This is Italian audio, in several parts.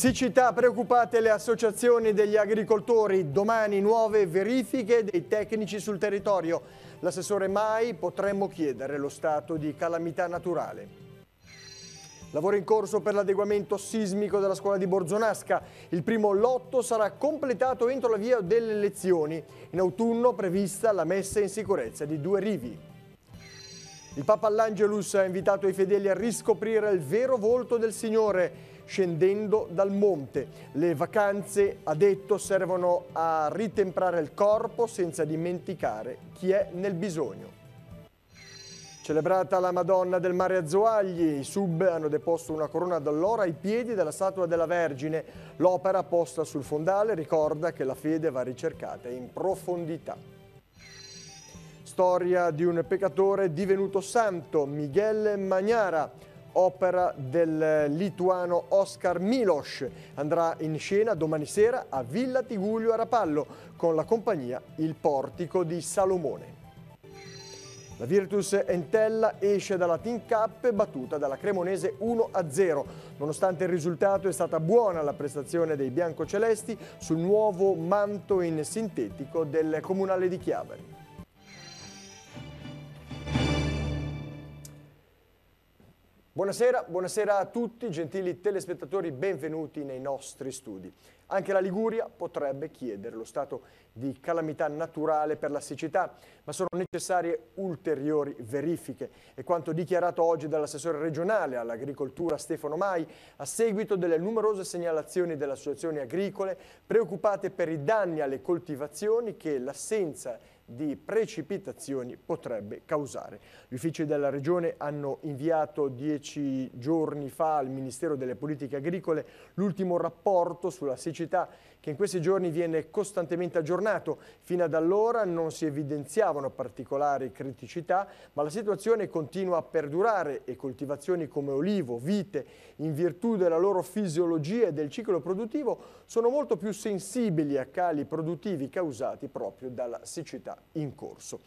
Siccità preoccupate le associazioni degli agricoltori, domani nuove verifiche dei tecnici sul territorio. L'assessore Mai potremmo chiedere lo stato di calamità naturale. Lavoro in corso per l'adeguamento sismico della scuola di Borzonasca. Il primo lotto sarà completato entro la via delle lezioni. In autunno prevista la messa in sicurezza di due rivi. Il Papa L'Angelus ha invitato i fedeli a riscoprire il vero volto del Signore scendendo dal monte. Le vacanze, ha detto, servono a ritemprare il corpo senza dimenticare chi è nel bisogno. Celebrata la Madonna del Mare a Zoagli, i sub hanno deposto una corona d'allora ai piedi della statua della Vergine. L'opera posta sul fondale ricorda che la fede va ricercata in profondità. Storia di un peccatore divenuto santo, Miguel Magnara opera del lituano Oscar Milos. Andrà in scena domani sera a Villa Tiguglio a Rapallo con la compagnia Il Portico di Salomone. La Virtus Entella esce dalla Team Cup battuta dalla Cremonese 1-0. Nonostante il risultato è stata buona la prestazione dei biancocelesti sul nuovo manto in sintetico del Comunale di Chiavari. Buonasera, buonasera, a tutti, gentili telespettatori, benvenuti nei nostri studi. Anche la Liguria potrebbe chiedere lo stato di calamità naturale per la siccità, ma sono necessarie ulteriori verifiche. È quanto dichiarato oggi dall'assessore regionale all'agricoltura Stefano Mai a seguito delle numerose segnalazioni delle associazioni agricole preoccupate per i danni alle coltivazioni che l'assenza di di precipitazioni potrebbe causare. Gli uffici della Regione hanno inviato dieci giorni fa al Ministero delle Politiche Agricole l'ultimo rapporto sulla siccità che in questi giorni viene costantemente aggiornato. Fino ad allora non si evidenziavano particolari criticità, ma la situazione continua a perdurare e coltivazioni come olivo, vite, in virtù della loro fisiologia e del ciclo produttivo, sono molto più sensibili a cali produttivi causati proprio dalla siccità in corso.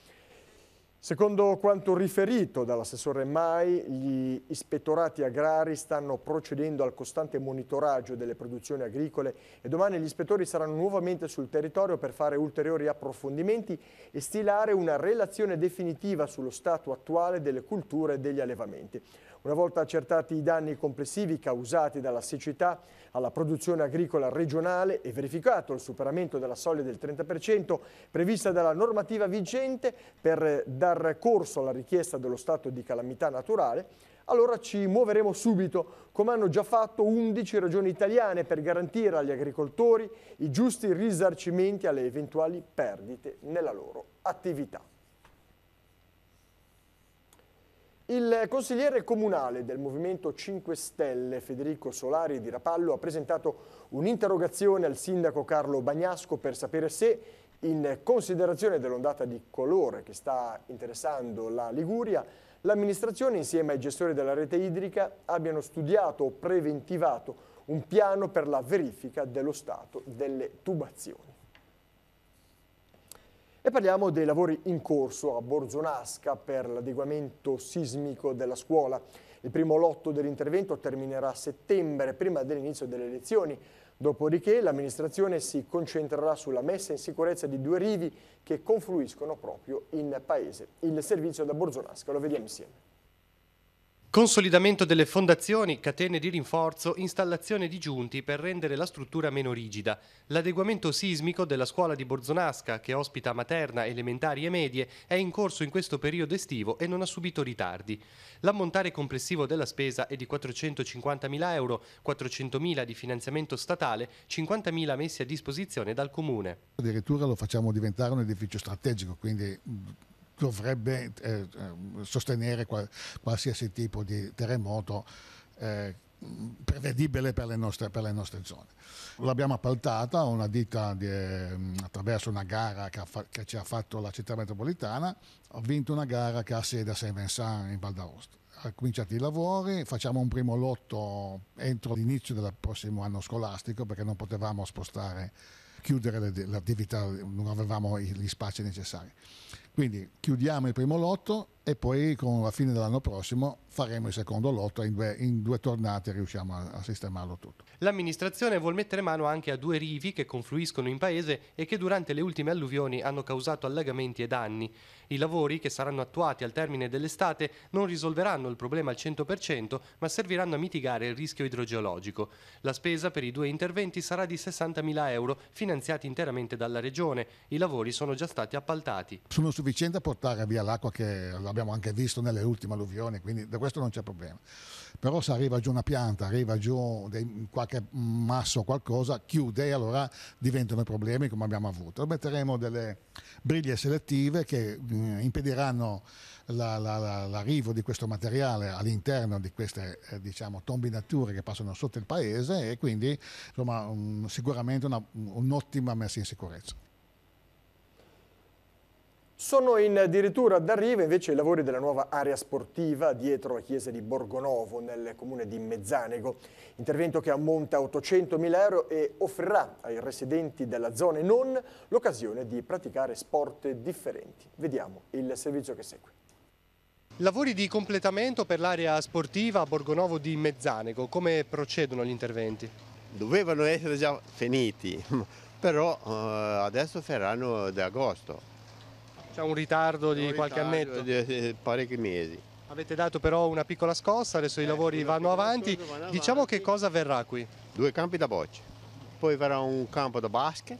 Secondo quanto riferito dall'assessore Mai, gli ispettorati agrari stanno procedendo al costante monitoraggio delle produzioni agricole e domani gli ispettori saranno nuovamente sul territorio per fare ulteriori approfondimenti e stilare una relazione definitiva sullo stato attuale delle culture e degli allevamenti. Una volta accertati i danni complessivi causati dalla siccità alla produzione agricola regionale e verificato il superamento della soglia del 30% prevista dalla normativa vigente per dar corso alla richiesta dello stato di calamità naturale, allora ci muoveremo subito, come hanno già fatto 11 regioni italiane per garantire agli agricoltori i giusti risarcimenti alle eventuali perdite nella loro attività. Il consigliere comunale del Movimento 5 Stelle, Federico Solari di Rapallo, ha presentato un'interrogazione al sindaco Carlo Bagnasco per sapere se, in considerazione dell'ondata di colore che sta interessando la Liguria, l'amministrazione insieme ai gestori della rete idrica abbiano studiato o preventivato un piano per la verifica dello stato delle tubazioni. E parliamo dei lavori in corso a Borzonasca per l'adeguamento sismico della scuola. Il primo lotto dell'intervento terminerà a settembre, prima dell'inizio delle elezioni. Dopodiché l'amministrazione si concentrerà sulla messa in sicurezza di due rivi che confluiscono proprio in paese. Il servizio da Borzonasca lo vediamo insieme. Consolidamento delle fondazioni, catene di rinforzo, installazione di giunti per rendere la struttura meno rigida, l'adeguamento sismico della scuola di Borzonasca, che ospita materna, elementari e medie, è in corso in questo periodo estivo e non ha subito ritardi. L'ammontare complessivo della spesa è di 450.000 euro, 400.000 di finanziamento statale, 50.000 messi a disposizione dal Comune. Addirittura lo facciamo diventare un edificio strategico, quindi dovrebbe eh, eh, sostenere qual- qualsiasi tipo di terremoto eh, prevedibile per le, nostre, per le, nostre, zone. L'abbiamo appaltata a una ditta di, mm, attraverso una gara che, fa- che, ci ha fatto la città metropolitana, ha vinto una gara che ha sede a Saint-Vincent in Val d'Aosta. Ha cominciato i lavori, facciamo un primo lotto entro l'inizio del prossimo anno scolastico perché non potevamo spostare chiudere l'attività, non avevamo gli spazi necessari. Quindi chiudiamo il primo lotto e poi con la fine dell'anno prossimo faremo il secondo lotto in due, in due tornate riusciamo a, a, sistemarlo tutto. L'amministrazione vuol mettere mano anche a due rivi che confluiscono in paese e che durante le ultime alluvioni hanno causato allagamenti e danni. I lavori che saranno attuati al termine dell'estate non risolveranno il problema al 100% ma serviranno a mitigare il rischio idrogeologico. La spesa per i due interventi sarà di 60.000 euro finanziati interamente dalla regione. I lavori sono già stati appaltati. Sono sufficienti a portare via l'acqua che la l'abbiamo anche visto nelle ultime alluvioni, quindi da questo non c'è problema. Però se arriva giù una pianta, arriva giù dei, qualche masso o qualcosa, chiude e allora diventano problemi come abbiamo avuto. Metteremo delle briglie selettive che mh, eh, impediranno la, la, la, l'arrivo di questo materiale all'interno di queste eh, diciamo, tombinature che passano sotto il paese e quindi insomma, un, sicuramente una, un'ottima messa in sicurezza. Sono in addirittura d'arrivo invece i lavori della nuova area sportiva dietro la chiesa di Borgonovo nel comune di Mezzanego, intervento che ammonta a 800.000 euro e offrirà ai residenti della zona e non l'occasione di praticare sport differenti. Vediamo il servizio che segue. Lavori di completamento per l'area sportiva a Borgonovo di Mezzanego, come procedono gli interventi? Dovevano essere già finiti, però eh, adesso faranno ad agosto c'è un ritardo di un qualche ritardo annetto? Di eh, parecchi mesi. Avete dato però una piccola scossa, adesso eh, i lavori vanno avanti. vanno diciamo avanti. Diciamo che cosa verrà qui? Due campi da bocce, poi verrà un campo da basket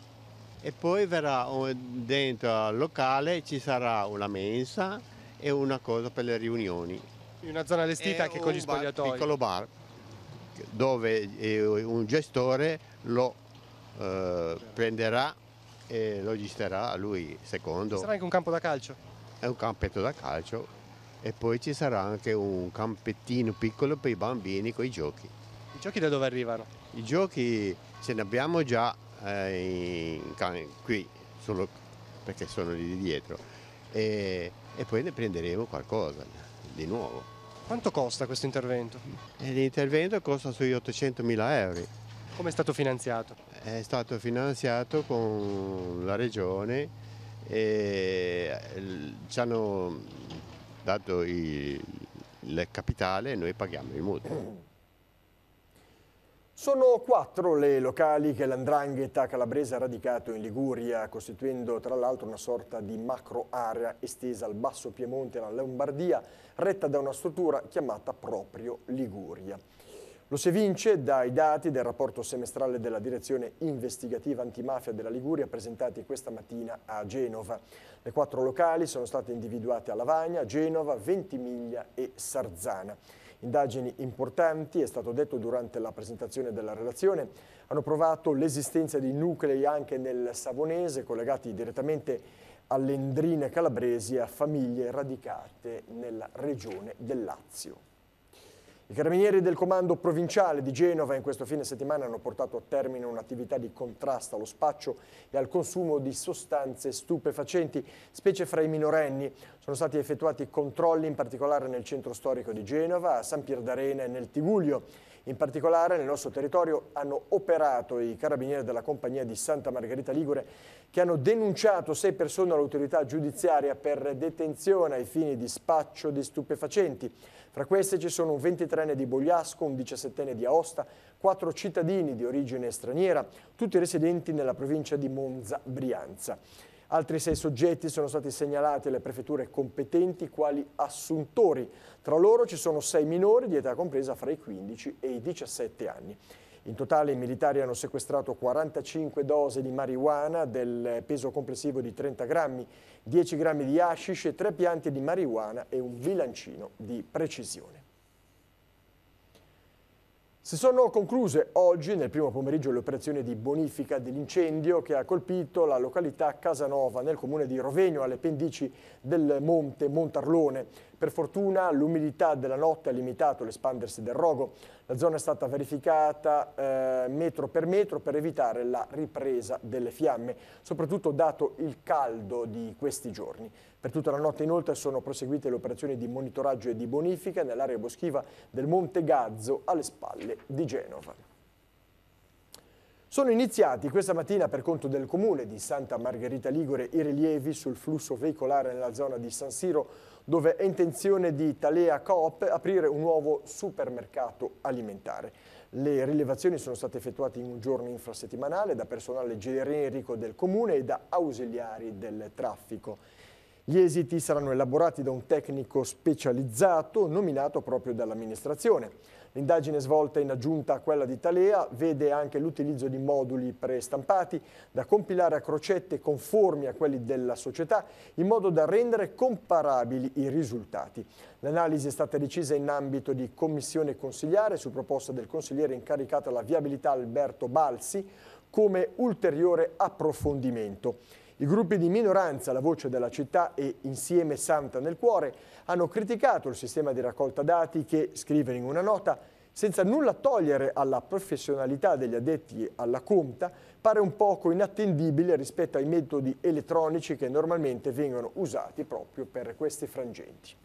e poi verrà dentro al locale ci sarà una mensa e una cosa per le riunioni. In Una zona allestita anche con gli spogliatoi. Un piccolo bar dove eh, un gestore lo eh, prenderà e lo giocherà lui secondo. Ci sarà anche un campo da calcio? È un campetto da calcio e poi ci sarà anche un campettino piccolo per i bambini con i giochi. I giochi da dove arrivano? I giochi ce ne abbiamo già eh, in, qui, solo perché sono lì dietro, e, e poi ne prenderemo qualcosa di nuovo. Quanto costa questo intervento? L'intervento costa sui 800.000 euro. Come è stato finanziato? è stato finanziato con la regione e eh, ci hanno dato il, capitale e noi paghiamo i mutui. Sono quattro le locali che l'andrangheta calabrese ha radicato in Liguria, costituendo tra l'altro una sorta di macro area estesa al basso Piemonte e alla Lombardia, retta da una struttura chiamata proprio Liguria. Lo si evince dai dati del rapporto semestrale della Direzione Investigativa Antimafia della Liguria presentati questa mattina a Genova. Le quattro locali sono state individuate a Lavagna, Genova, Ventimiglia e Sarzana. Indagini importanti, è stato detto durante la presentazione della relazione, hanno provato l'esistenza di nuclei anche nel Savonese collegati direttamente alle endrine calabresi e a famiglie radicate nella regione del Lazio. I carabinieri del comando provinciale di Genova in questo fine settimana hanno portato a termine un'attività di contrasto allo spaccio e al consumo di sostanze stupefacenti, specie fra i minorenni. Sono stati effettuati controlli in particolare nel centro storico di Genova, a San Pier d'Arena e nel Tiguglio. In particolare nel nostro territorio hanno operato i carabinieri della compagnia di Santa Margherita Ligure che hanno denunciato sei persone all'autorità giudiziaria per detenzione ai fini di spaccio di stupefacenti. Fra queste ci sono un 23enne di Bogliasco, un 17enne di Aosta, quattro cittadini di origine straniera, tutti residenti nella provincia di Monza, Brianza. Altri sei soggetti sono stati segnalati alle prefetture competenti quali assuntori. Tra loro ci sono sei minori di età compresa fra i 15 e i 17 anni. In totale i militari hanno sequestrato 45 dose di marijuana del peso complessivo di 30 grammi, 10 grammi di hashish 3 piante di marijuana e un bilancino di precisione. Si sono concluse oggi, nel primo pomeriggio, le operazioni di bonifica dell'incendio che ha colpito la località Casanova nel comune di Rovegno alle pendici del monte Montarlone. Per fortuna l'umidità della notte ha limitato l'espandersi del rogo. La zona è stata verificata eh, metro per metro per evitare la ripresa delle fiamme, soprattutto dato il caldo di questi giorni. Per tutta la notte inoltre sono proseguite le operazioni di monitoraggio e di bonifica nell'area boschiva del Monte Gazzo alle spalle di Genova. Sono iniziati questa mattina per conto del comune di Santa Margherita Ligure i rilievi sul flusso veicolare nella zona di San Siro dove è intenzione di Talea Coop aprire un nuovo supermercato alimentare. Le rilevazioni sono state effettuate in un giorno infrasettimanale da personale generico del comune e da ausiliari del traffico. Gli esiti saranno elaborati da un tecnico specializzato nominato proprio dall'amministrazione. L'indagine svolta in aggiunta a quella di Talea vede anche l'utilizzo di moduli prestampati da compilare a crocette conformi a quelli della società in modo da rendere comparabili i risultati. L'analisi è stata decisa in ambito di commissione consigliare su proposta del consigliere incaricato alla viabilità Alberto Balsi come ulteriore approfondimento. I gruppi di minoranza La Voce della Città e Insieme Santa nel Cuore hanno criticato il sistema di raccolta dati che, scrivono in una nota, senza nulla togliere alla professionalità degli addetti alla conta, pare un poco inattendibile rispetto ai metodi elettronici che normalmente vengono usati proprio per questi frangenti.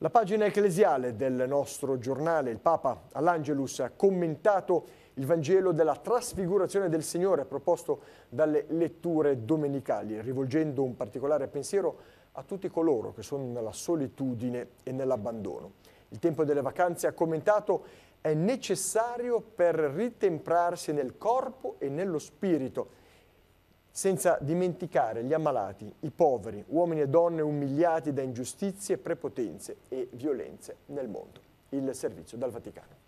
La pagina ecclesiale del nostro giornale, il Papa all'Angelus, ha commentato il Vangelo della trasfigurazione del Signore proposto dalle letture domenicali, rivolgendo un particolare pensiero a tutti coloro che sono nella solitudine e nell'abbandono. Il tempo delle vacanze ha commentato è necessario per ritemprarsi nel corpo e nello spirito, senza dimenticare gli ammalati, i poveri, uomini e donne umiliati da ingiustizie, prepotenze e violenze nel mondo. Il servizio dal Vaticano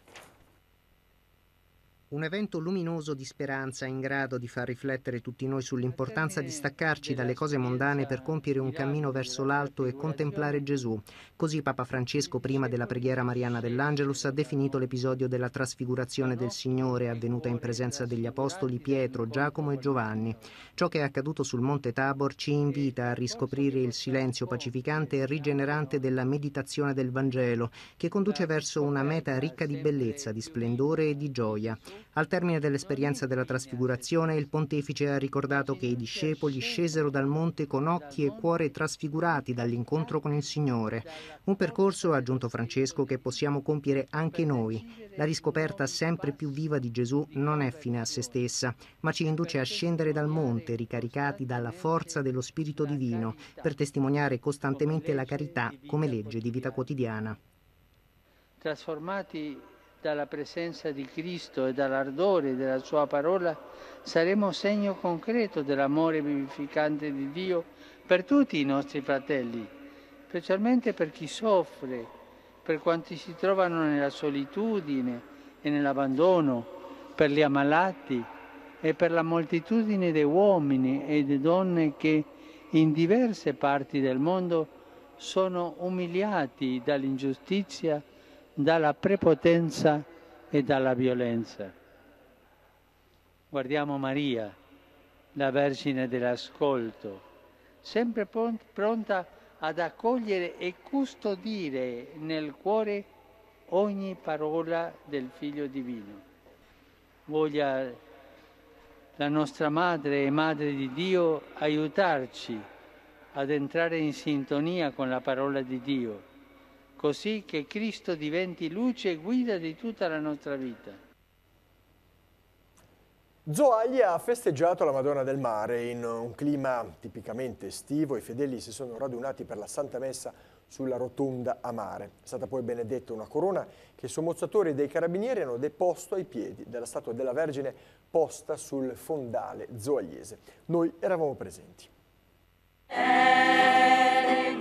un evento luminoso di speranza in grado di far riflettere tutti noi sull'importanza di staccarci dalle cose mondane per compiere un cammino verso l'alto e contemplare Gesù. Così Papa Francesco, prima della preghiera mariana dell'Angelus, ha definito l'episodio della trasfigurazione del Signore avvenuta in presenza degli apostoli Pietro, Giacomo e Giovanni. Ciò che è accaduto sul Monte Tabor ci invita a riscoprire il silenzio pacificante e rigenerante della meditazione del Vangelo, che conduce verso una meta ricca di bellezza, di splendore e di gioia. Al termine dell'esperienza della trasfigurazione, il pontefice ha ricordato che i discepoli scesero dal monte con occhi e cuore trasfigurati dall'incontro con il Signore. Un percorso, ha aggiunto Francesco, che possiamo compiere anche noi. La riscoperta sempre più viva di Gesù non è fine a se stessa, ma ci induce a scendere dal monte ricaricati dalla forza dello Spirito Divino per testimoniare costantemente la carità come legge di vita quotidiana. Trasformati dalla presenza di Cristo e dall'ardore della sua parola saremo segno concreto dell'amore vivificante di Dio per tutti i nostri fratelli, specialmente per chi soffre, per quanti si trovano nella solitudine e nell'abbandono, per gli ammalati e per la moltitudine di uomini e di donne che in diverse parti del mondo sono umiliati dall'ingiustizia dalla prepotenza e dalla violenza. Guardiamo Maria, la Vergine dell'ascolto, sempre pronta ad accogliere e custodire nel cuore ogni parola del Figlio Divino. Voglia la nostra Madre e Madre di Dio aiutarci ad entrare in sintonia con la parola di Dio così che Cristo diventi luce e guida di tutta la nostra vita. Zoaglia ha festeggiato la Madonna del Mare in un clima tipicamente estivo. I fedeli si sono radunati per la Santa Messa sulla rotonda a mare. È stata poi benedetta una corona che i sommozzatori dei carabinieri hanno deposto ai piedi della statua della Vergine posta sul fondale zoagliese. Noi eravamo presenti. Eh,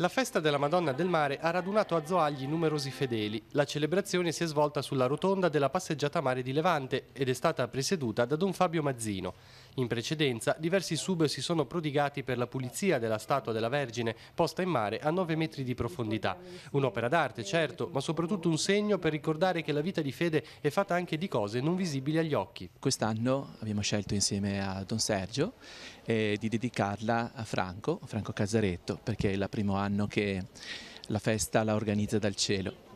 La festa della Madonna del Mare ha radunato a Zoagli numerosi fedeli. La celebrazione si è svolta sulla rotonda della passeggiata Mare di Levante ed è stata presieduta da Don Fabio Mazzino. In precedenza diversi sub si sono prodigati per la pulizia della statua della Vergine posta in mare a 9 metri di profondità. Un'opera d'arte, certo, ma soprattutto un segno per ricordare che la vita di fede è fatta anche di cose non visibili agli occhi. Quest'anno abbiamo scelto insieme a Don Sergio eh, di dedicarla a Franco, Franco Casaretto, perché è il primo anno che la festa la organizza dal cielo.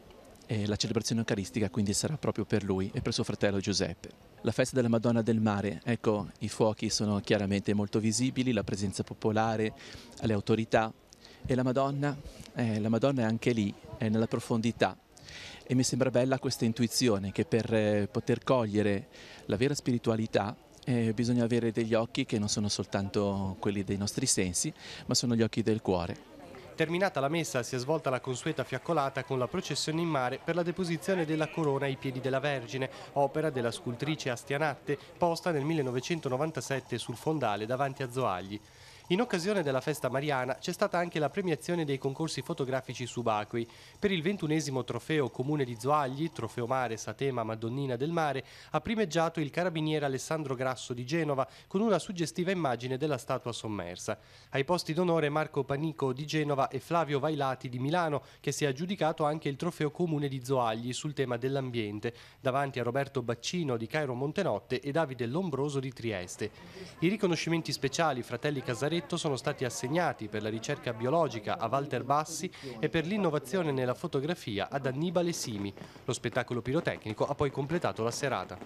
E la celebrazione eucaristica quindi sarà proprio per lui e per suo fratello Giuseppe. La festa della Madonna del Mare, ecco, i fuochi sono chiaramente molto visibili, la presenza popolare, le autorità e la Madonna, eh, la Madonna è anche lì, è nella profondità, e mi sembra bella questa intuizione che per eh, poter cogliere la vera spiritualità eh, bisogna avere degli occhi che non sono soltanto quelli dei nostri sensi, ma sono gli occhi del cuore. Terminata la messa si è svolta la consueta fiaccolata con la processione in mare per la deposizione della corona ai piedi della Vergine, opera della scultrice Astianatte, posta nel 1997 sul fondale davanti a Zoagli. In occasione della festa mariana c'è stata anche la premiazione dei concorsi fotografici subacquei. Per il ventunesimo trofeo Comune di Zoagli, trofeo mare Satema Madonnina del Mare, ha primeggiato il carabiniere Alessandro Grasso di Genova con una suggestiva immagine della statua sommersa. Ai posti d'onore Marco Panico di Genova e Flavio Vailati di Milano, che si è aggiudicato anche il trofeo Comune di Zoagli sul tema dell'ambiente, davanti a Roberto Baccino di Cairo Montenotte e Davide Lombroso di Trieste. I riconoscimenti speciali Fratelli Casaretti detto sono stati assegnati per la ricerca biologica a Walter Bassi e per l'innovazione nella fotografia ad Annibale Simi. Lo spettacolo pirotecnico ha poi completato la serata.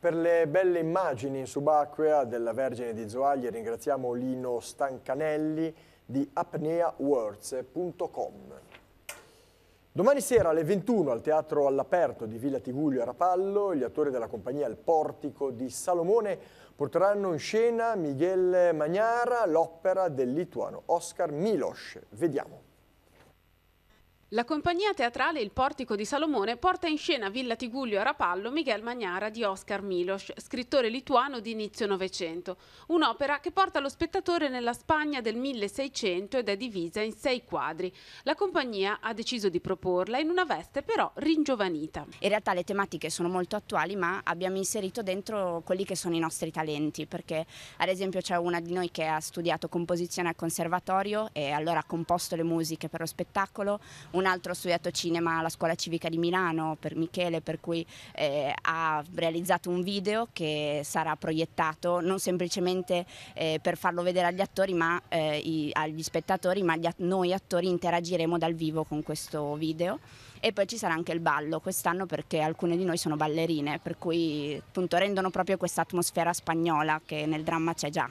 Per le belle immagini in subacquea della Vergine di Zoaglie ringraziamo Lino Stancanelli di apneaworlds.com. Domani sera alle 21 al Teatro all'Aperto di Villa Tiguglio a Rapallo, gli attori della compagnia Il Portico di Salomone porteranno in scena Miguel Magnara, l'opera del lituano Oscar Milos. Vediamo. La compagnia teatrale Il Portico di Salomone porta in scena Villa Tiguglio a Rapallo Miguel Magnara di Oscar Milos, scrittore lituano di inizio Novecento. Un'opera che porta lo spettatore nella Spagna del 1600 ed è divisa in sei quadri. La compagnia ha deciso di proporla in una veste però ringiovanita. In realtà le tematiche sono molto attuali ma abbiamo inserito dentro quelli che sono i nostri talenti perché ad esempio c'è una di noi che ha studiato composizione al conservatorio e allora ha composto le musiche per lo spettacolo un altro ha studiato cinema alla Scuola Civica di Milano per Michele, per cui eh, ha realizzato un video che sarà proiettato non semplicemente eh, per farlo vedere agli attori, ma eh, i, agli spettatori, ma gli, noi attori interagiremo dal vivo con questo video. E poi ci sarà anche il ballo quest'anno perché alcune di noi sono ballerine, per cui appunto rendono proprio questa atmosfera spagnola che nel dramma c'è già.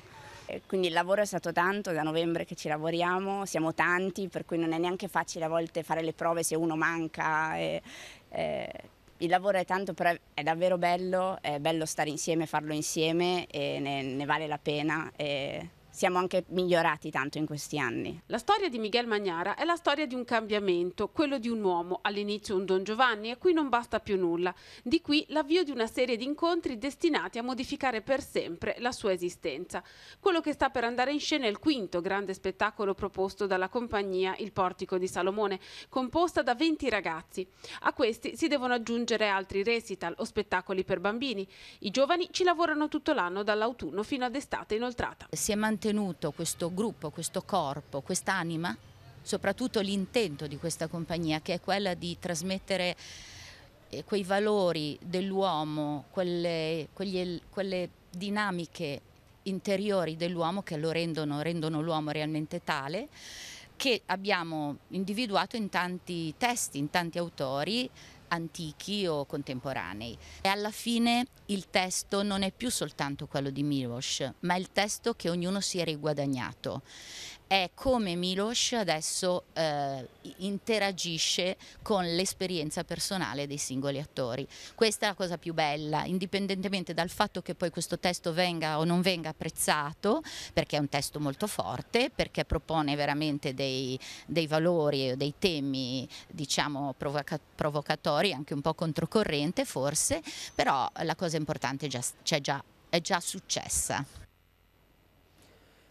Quindi il lavoro è stato tanto, da novembre che ci lavoriamo, siamo tanti, per cui non è neanche facile a volte fare le prove se uno manca. E, e, il lavoro è tanto, però è davvero bello, è bello stare insieme, farlo insieme e ne, ne vale la pena. E siamo anche migliorati tanto in questi anni. La storia di Miguel Magnara è la storia di un cambiamento, quello di un uomo, all'inizio un Don Giovanni a cui non basta più nulla. Di qui l'avvio di una serie di incontri destinati a modificare per sempre la sua esistenza. Quello che sta per andare in scena è il quinto grande spettacolo proposto dalla compagnia Il Portico di Salomone, composta da 20 ragazzi. A questi si devono aggiungere altri recital o spettacoli per bambini. I giovani ci lavorano tutto l'anno dall'autunno fino ad estate inoltrata. Si è mantenuto mantenuto questo gruppo, questo corpo, quest'anima, soprattutto l'intento di questa compagnia che è quella di trasmettere eh, quei valori dell'uomo, quelle, quelle, quelle, dinamiche interiori dell'uomo che lo rendono, rendono l'uomo realmente tale, che abbiamo individuato in tanti testi, in tanti autori, antichi o contemporanei. E alla fine il testo non è più soltanto quello di Miros, ma è il testo che ognuno si è riguadagnato è come Milos adesso eh, interagisce con l'esperienza personale dei singoli attori. Questa è la cosa più bella, indipendentemente dal fatto che poi questo testo venga o non venga apprezzato, perché è un testo molto forte, perché propone veramente dei, dei valori o dei temi diciamo provoca provocatori, anche un po' controcorrente forse, però la cosa importante già, è cioè già, è già successa.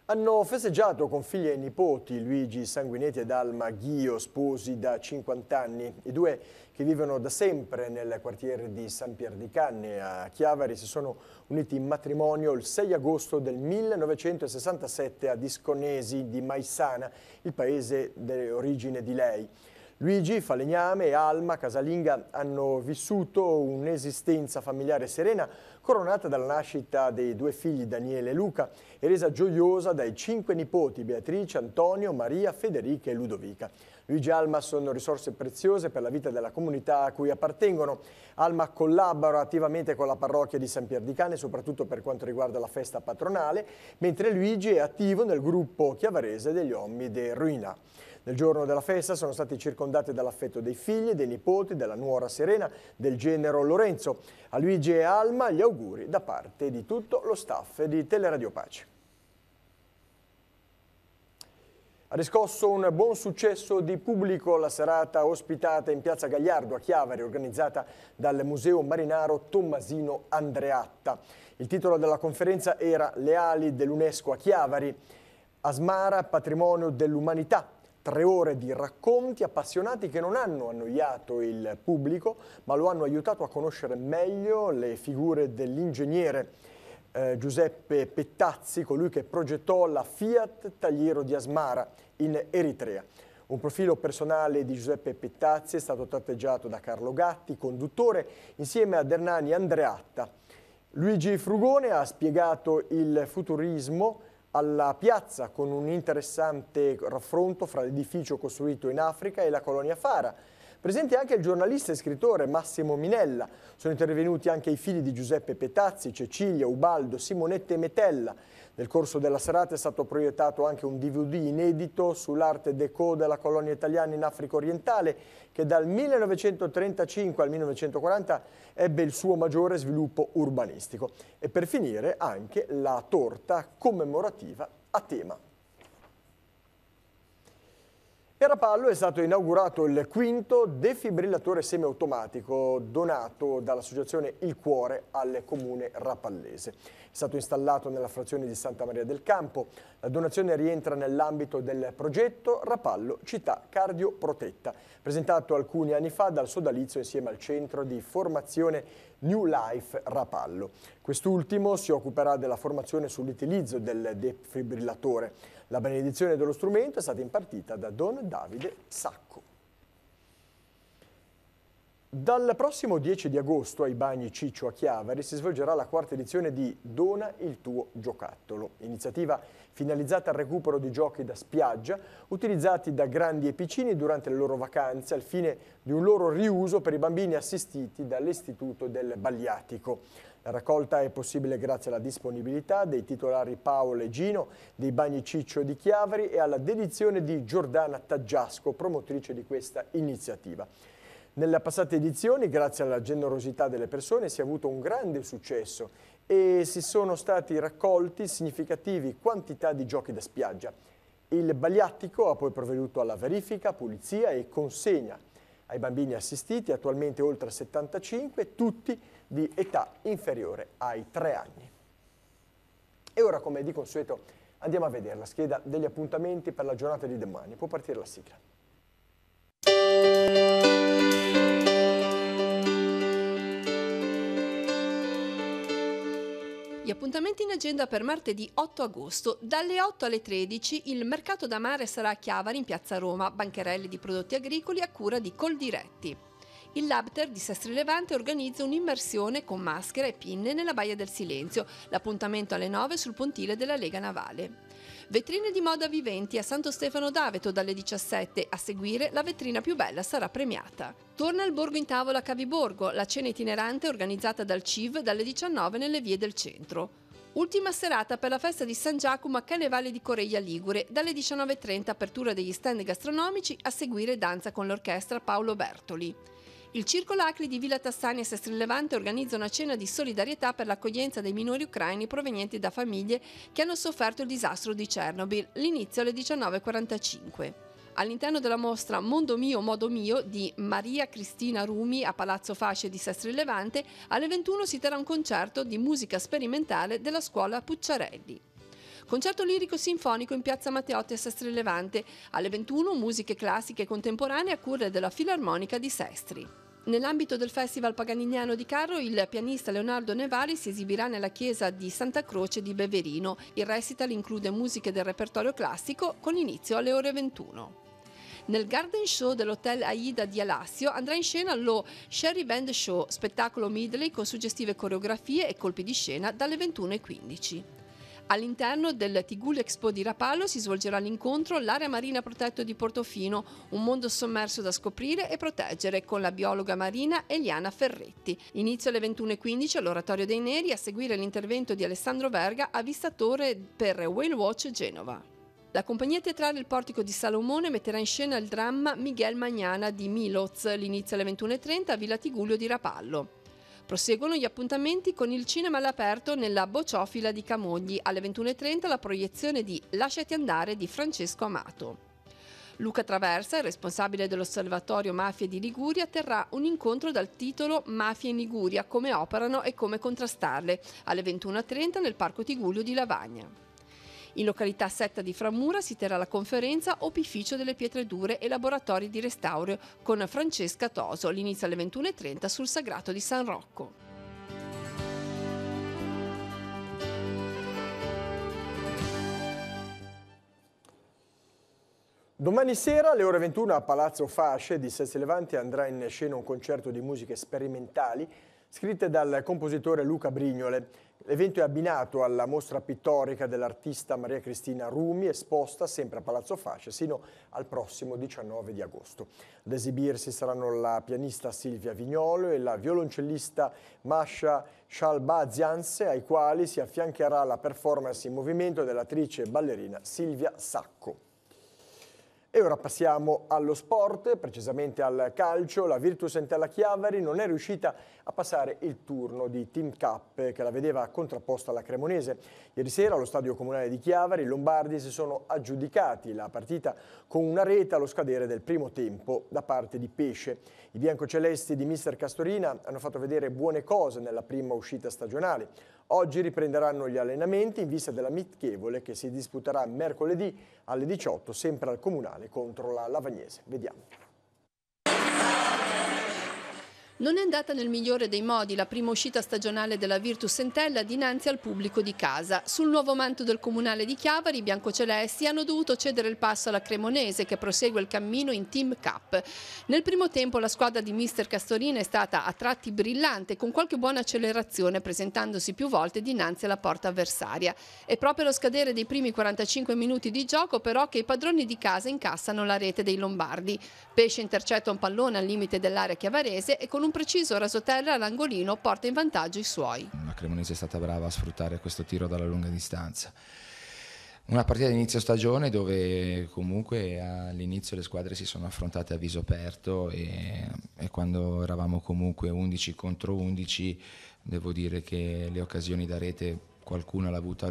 Hanno festeggiato con figli e nipoti Luigi Sanguinetti ed Alma Ghio, sposi da 50 anni. I due che vivono da sempre nel quartiere di San Pier di Canne a Chiavari si sono uniti in matrimonio il 6 agosto del 1967 a Disconesi di Maisana, il paese d'origine di lei. Luigi, falegname e Alma, casalinga, hanno vissuto un'esistenza familiare serena coronata dalla nascita dei due figli Daniele e Luca e resa gioiosa dai cinque nipoti Beatrice, Antonio, Maria, Federica e Ludovica. Luigi e Alma sono risorse preziose per la vita della comunità a cui appartengono. Alma collabora attivamente con la parrocchia di San Pier di Cane, soprattutto per quanto riguarda la festa patronale, mentre Luigi è attivo nel gruppo chiavarese degli Ommi de Ruina. Nel giorno della festa sono stati circondati dall'affetto dei figli, dei nipoti, della nuora Serena, del genero Lorenzo. A Luigi e Alma gli auguri da parte di tutto lo staff di Teleradio Pace. Ha riscosso un buon successo di pubblico la serata ospitata in Piazza Gagliardo a Chiavari, organizzata dal Museo Marinaro Tommasino Andreatta. Il titolo della conferenza era Le ali dell'UNESCO a Chiavari, Asmara, patrimonio dell'umanità, Tre ore di racconti appassionati che non hanno annoiato il pubblico, ma lo hanno aiutato a conoscere meglio le figure dell'ingegnere eh, Giuseppe Pettazzi, colui che progettò la Fiat Tagliero di Asmara in Eritrea. Un profilo personale di Giuseppe Pettazzi è stato tratteggiato da Carlo Gatti, conduttore, insieme ad Ernani Andreatta. Luigi Frugone ha spiegato il futurismo alla piazza con un interessante raffronto fra l'edificio costruito in Africa e la colonia Fara. Presente anche il giornalista e scrittore Massimo Minella. Sono intervenuti anche i figli di Giuseppe Petazzi, Cecilia, Ubaldo, Simonetta e Metella. Nel corso della serata è stato proiettato anche un DVD inedito sull'arte déco della colonia italiana in Africa orientale che dal 1935 al 1940 ebbe il suo maggiore sviluppo urbanistico. E per finire anche la torta commemorativa a tema. Per a Rapallo è stato inaugurato il quinto defibrillatore semiautomatico donato dall'associazione Il Cuore al comune rapallese. È stato installato nella frazione di Santa Maria del Campo. La donazione rientra nell'ambito del progetto Rapallo Città Cardioprotetta, presentato alcuni anni fa dal sodalizio insieme al centro di formazione New Life Rapallo. Quest'ultimo si occuperà della formazione sull'utilizzo del defibrillatore. La benedizione dello strumento è stata impartita da Don Davide Sacco. Dal prossimo 10 di agosto ai bagni Ciccio a Chiavari si svolgerà la quarta edizione di Dona il tuo giocattolo, iniziativa finalizzata al recupero di giochi da spiaggia utilizzati da grandi e piccini durante le loro vacanze al fine di un loro riuso per i bambini assistiti dall'Istituto del Bagliatico. La raccolta è possibile grazie alla disponibilità dei titolari Paolo e Gino, dei bagni Ciccio di Chiavari e alla dedizione di Giordana Taggiasco, promotrice di questa iniziativa. Nella passata edizione, grazie alla generosità delle persone, si è avuto un grande successo e si sono stati raccolti significativi quantità di giochi da spiaggia. Il Baliattico ha poi provveduto alla verifica, pulizia e consegna ai bambini assistiti, attualmente oltre 75, tutti di età inferiore ai 3 anni. E ora, come di consueto, andiamo a vedere la scheda degli appuntamenti per la giornata di domani. Può partire la sigla. Gli appuntamenti in agenda per martedì 8 agosto. Dalle 8 alle 13 il mercato da mare sarà a Chiavari in piazza Roma, bancherelle di prodotti agricoli a cura di Coldiretti. Il Labter di Sestri Levante organizza un'immersione con maschera e pinne nella Baia del Silenzio, l'appuntamento alle 9 sul pontile della Lega Navale. Vetrine di moda viventi a Santo Stefano d'Aveto dalle 17, a seguire la vetrina più bella sarà premiata. Torna al Borgo in tavola a Caviborgo, la cena itinerante organizzata dal CIV dalle 19 nelle vie del centro. Ultima serata per la festa di San Giacomo a Canevale di Coreglia Ligure, dalle 19.30 apertura degli stand gastronomici, a seguire danza con l'orchestra Paolo Bertoli. Il Circolo Acri di Villa Tassani e Levante organizza una cena di solidarietà per l'accoglienza dei minori ucraini provenienti da famiglie che hanno sofferto il disastro di Chernobyl, l'inizio alle 19.45. All'interno della mostra Mondo mio, modo mio di Maria Cristina Rumi a Palazzo Fasce di Sestri Levante, alle 21 si terrà un concerto di musica sperimentale della scuola Pucciarelli. Concerto lirico sinfonico in piazza Matteotti a Sestri Levante. Alle 21 musiche classiche e contemporanee a cura della Filarmonica di Sestri. Nell'ambito del Festival Paganignano di Carro, il pianista Leonardo Nevari si esibirà nella chiesa di Santa Croce di Beverino. Il recital include musiche del repertorio classico con inizio alle ore 21. Nel Garden Show dell'Hotel Aida di Alassio andrà in scena lo Sherry Band Show, spettacolo medley con suggestive coreografie e colpi di scena dalle 21.15. All'interno del Tigul Expo di Rapallo si svolgerà l'incontro L'area marina protetto di Portofino, un mondo sommerso da scoprire e proteggere con la biologa marina Eliana Ferretti. Inizio alle 21.15 all'Oratorio dei Neri a seguire l'intervento di Alessandro Verga, avvistatore per Whale Watch Genova. La compagnia teatrale Il Portico di Salomone metterà in scena il dramma Miguel Magnana di Miloz, l'inizio alle 21.30 a Villa Tigulio di Rapallo. Proseguono gli appuntamenti con il cinema all'aperto nella Bociofila di Camogli. Alle 21.30 la proiezione di Lasciati andare di Francesco Amato. Luca Traversa, responsabile dell'Osservatorio Mafia di Liguria, terrà un incontro dal titolo Mafia in Liguria, come operano e come contrastarle, alle 21.30 nel Parco Tigullio di Lavagna. In località Setta di Framura si terrà la conferenza Opificio delle pietre dure e laboratori di restauro con Francesca Toso. L'inizio alle 21.30 sul Sagrato di San Rocco. Domani sera alle ore 21 a Palazzo Fasce di Sessi Levante andrà in scena un concerto di musiche sperimentali scritte dal compositore Luca Brignole. L'evento è abbinato alla mostra pittorica dell'artista Maria Cristina Rumi, esposta sempre a Palazzo Fasce sino al prossimo 19 di agosto. Ad esibirsi saranno la pianista Silvia Vignolo e la violoncellista Masha Shalbazianse, ai quali si affiancherà la performance in movimento dell'attrice e ballerina Silvia Sacco. E ora passiamo allo sport, precisamente al calcio. La Virtus Entella Chiavari non è riuscita a passare il turno di Team Cup che la vedeva contrapposta alla Cremonese. Ieri sera allo stadio comunale di Chiavari i Lombardi si sono aggiudicati la partita con una rete allo scadere del primo tempo da parte di Pesce. I biancocelesti di mister Castorina hanno fatto vedere buone cose nella prima uscita stagionale Oggi riprenderanno gli allenamenti in vista della amichevole che si disputerà mercoledì alle 18 sempre al Comunale contro la Lavagnese. Vediamo. Non è andata nel migliore dei modi la prima uscita stagionale della Virtus Sentella dinanzi al pubblico di casa. Sul nuovo manto del comunale di Chiavari i biancocelesti hanno dovuto cedere il passo alla Cremonese che prosegue il cammino in Team Cup. Nel primo tempo la squadra di mister Castorina è stata a tratti brillante con qualche buona accelerazione presentandosi più volte dinanzi alla porta avversaria. È proprio allo scadere dei primi 45 minuti di gioco però che i padroni di casa incassano la rete dei Lombardi. Pesce intercetta un pallone al limite dell'area chiavarese e con un un preciso rasotello all'angolino porta in vantaggio i suoi. La Cremonese è stata brava a sfruttare questo tiro dalla lunga distanza. Una partita d'inizio stagione dove comunque all'inizio le squadre si sono affrontate a viso aperto e, e, quando eravamo comunque 11 contro 11 devo dire che le occasioni da rete qualcuna l'hanno avuta,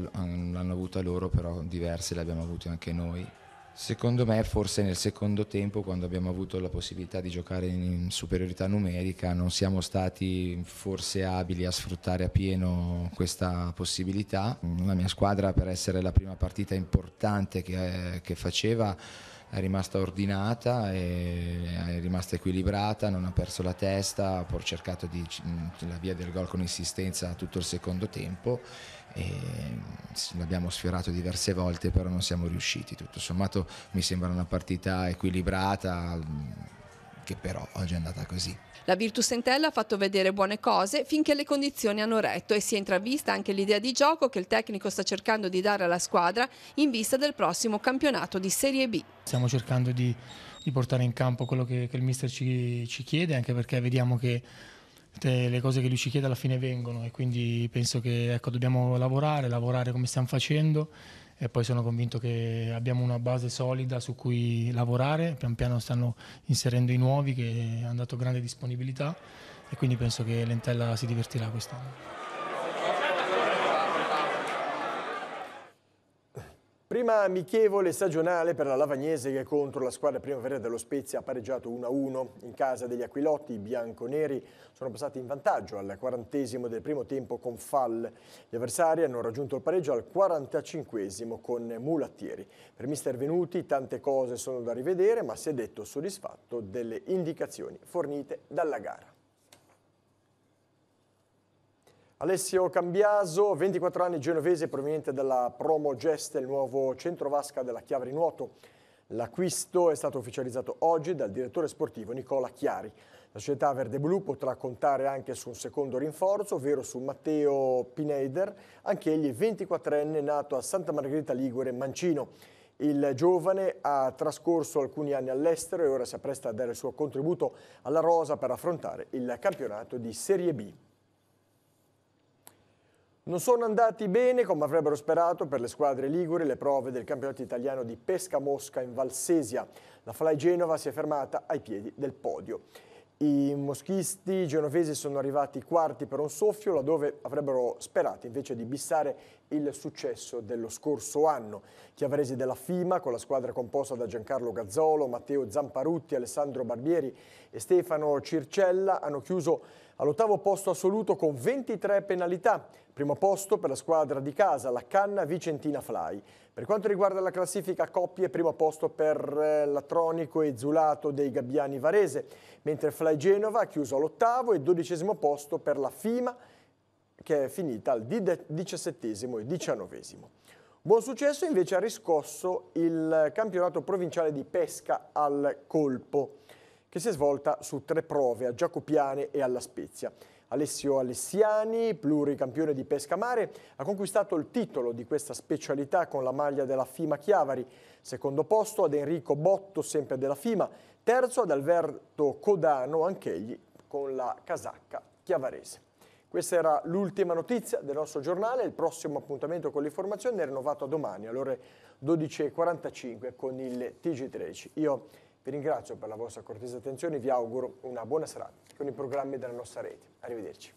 avuta loro però diverse le abbiamo avute anche noi. Secondo me forse nel secondo tempo, quando abbiamo avuto la possibilità di giocare in superiorità numerica, non siamo stati forse abili a sfruttare a pieno questa possibilità. La mia squadra per essere la prima partita importante che, eh, che faceva è rimasta ordinata, è rimasta equilibrata, non ha perso la testa, ha pur cercato di, la via del gol con insistenza tutto il secondo tempo E l'abbiamo sfiorato diverse volte però non siamo riusciti. Tutto sommato mi sembra una partita equilibrata che però oggi è andata così. La Virtus Entella ha fatto vedere buone cose finché le condizioni hanno retto e si è intravista anche l'idea di gioco che il tecnico sta cercando di dare alla squadra in vista del prossimo campionato di Serie B. Stiamo cercando di, di portare in campo quello che, che il mister ci, ci chiede, anche perché vediamo che le cose che lui ci chiede alla fine vengono e quindi penso che ecco, dobbiamo lavorare, lavorare come stiamo facendo e poi sono convinto che abbiamo una base solida su cui lavorare, pian piano stanno inserendo i nuovi che hanno dato grande disponibilità e quindi penso che l'Entella si divertirà quest'anno. Prima amichevole stagionale per la Lavagnese che contro la squadra primavera dello Spezia ha pareggiato 1-1. In casa degli Aquilotti i bianconeri sono passati in vantaggio al quarantesimo del primo tempo con Fall. Gli avversari hanno raggiunto il pareggio al 45 con Mulattieri. Per mister Venuti tante cose sono da rivedere ma si è detto soddisfatto delle indicazioni fornite dalla gara. Alessio Cambiaso, 24 anni genovese, proveniente dalla Promo Geste, il nuovo centro vasca della Chiavari Nuoto. L'acquisto è stato ufficializzato oggi dal direttore sportivo Nicola Chiari. La società Verde Blu potrà contare anche su un secondo rinforzo, ovvero su Matteo Pineider, anch'egli 24enne nato a Santa Margherita Ligure, Mancino. Il giovane ha trascorso alcuni anni all'estero e ora si appresta a dare il suo contributo alla rosa per affrontare il campionato di Serie B. Non sono andati bene, come avrebbero sperato, per le squadre liguri le prove del campionato italiano di pesca mosca in Valsesia. La Fly Genova si è fermata ai piedi del podio. I moschisti genovesi sono arrivati quarti per un soffio, laddove avrebbero sperato invece di bissare il successo dello scorso anno. Chiavaresi della FIMA, con la squadra composta da Giancarlo Gazzolo, Matteo Zamparutti, Alessandro Barbieri e Stefano Circella, hanno chiuso all'ottavo posto assoluto con 23 penalità, primo posto per la squadra di casa, la Canna Vicentina Fly. Per quanto riguarda la classifica coppie, primo posto per eh, Latronico e Zulato dei Gabbiani Varese, mentre Fly Genova ha chiuso all'ottavo e dodicesimo posto per la Fima, che è finita al diciassettesimo e diciannovesimo. Buon successo invece ha riscosso il campionato provinciale di pesca al colpo che si è svolta su tre prove a Giacopiane e alla Spezia. Alessio Alessiani, pluricampione di pesca mare, ha conquistato il titolo di questa specialità con la maglia della Fima Chiavari, secondo posto ad Enrico Botto, sempre della Fima, terzo ad Alberto Codano, anch'egli con la casacca chiavarese. Questa era l'ultima notizia del nostro giornale, il prossimo appuntamento con l'informazione è rinnovato a domani alle ore 12.45 con il TG13. Io vi ringrazio per la vostra cortese attenzione e vi auguro una buona serata con i programmi della nostra rete. Arrivederci.